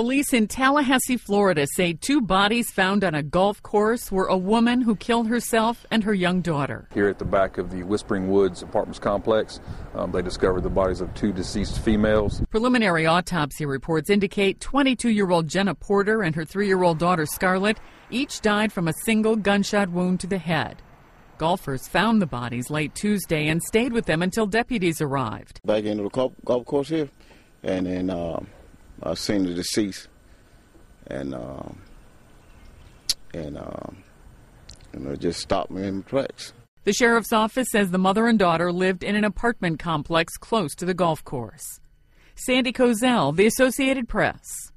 Police in Tallahassee, Florida say two bodies found on a golf course were a woman who killed herself and her young daughter. Here at the back of the Whispering Woods apartments complex, um, they discovered the bodies of two deceased females. Preliminary autopsy reports indicate 22 year old Jenna Porter and her three year old daughter Scarlett each died from a single gunshot wound to the head. Golfers found the bodies late Tuesday and stayed with them until deputies arrived. Back into the golf, course here, and then. Uh, uh, the deceased, and uh, and uh, you know, just stopped me in my tracks. The sheriff's office says the mother and daughter lived in an apartment complex close to the golf course. Sandy Kozel, The Associated Press.